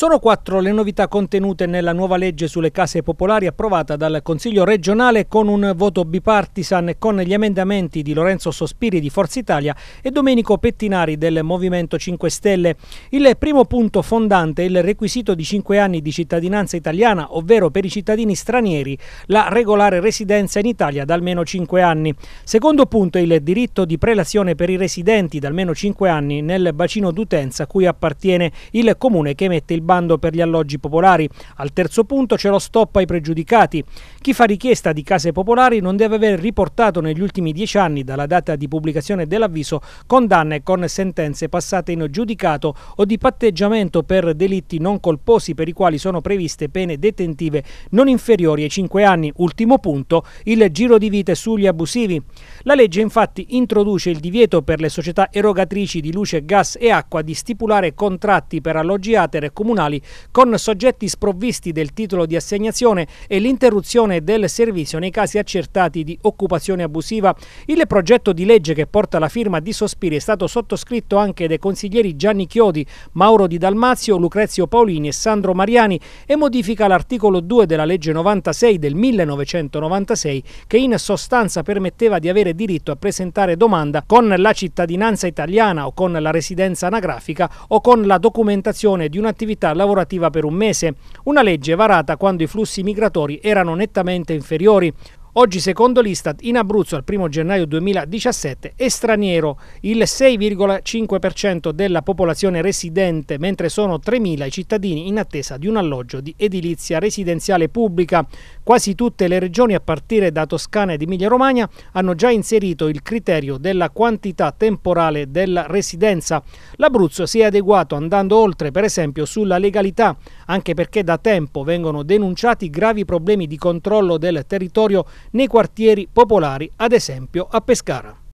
Sono quattro le novità contenute nella nuova legge sulle case popolari approvata dal Consiglio regionale con un voto bipartisan e con gli emendamenti di Lorenzo Sospiri di Forza Italia e Domenico Pettinari del Movimento 5 Stelle. Il primo punto fondante è il requisito di 5 anni di cittadinanza italiana, ovvero per i cittadini stranieri la regolare residenza in Italia da almeno 5 anni. Secondo punto è il diritto di prelazione per i residenti da almeno 5 anni nel bacino d'utenza a cui appartiene il comune che emette il bando per gli alloggi popolari. Al terzo punto c'è lo stop ai pregiudicati. Chi fa richiesta di case popolari non deve aver riportato negli ultimi dieci anni dalla data di pubblicazione dell'avviso condanne con sentenze passate in giudicato o di patteggiamento per delitti non colposi per i quali sono previste pene detentive non inferiori ai cinque anni. Ultimo punto, il giro di vite sugli abusivi. La legge infatti introduce il divieto per le società erogatrici di luce, gas e acqua di stipulare contratti per alloggi e comunitari comunali con soggetti sprovvisti del titolo di assegnazione e l'interruzione del servizio nei casi accertati di occupazione abusiva. Il progetto di legge che porta la firma di Sospiri è stato sottoscritto anche dai consiglieri Gianni Chiodi, Mauro Di Dalmazio, Lucrezio Paolini e Sandro Mariani e modifica l'articolo 2 della legge 96 del 1996 che in sostanza permetteva di avere diritto a presentare domanda con la cittadinanza italiana o con la residenza anagrafica o con la documentazione di un'attività attività lavorativa per un mese, una legge varata quando i flussi migratori erano nettamente inferiori, Oggi secondo l'Istat in Abruzzo al 1 gennaio 2017 è straniero il 6,5% della popolazione residente, mentre sono 3.000 i cittadini in attesa di un alloggio di edilizia residenziale pubblica. Quasi tutte le regioni, a partire da Toscana ed Emilia-Romagna, hanno già inserito il criterio della quantità temporale della residenza. L'Abruzzo si è adeguato andando oltre, per esempio, sulla legalità, anche perché da tempo vengono denunciati gravi problemi di controllo del territorio nei quartieri popolari, ad esempio a Pescara.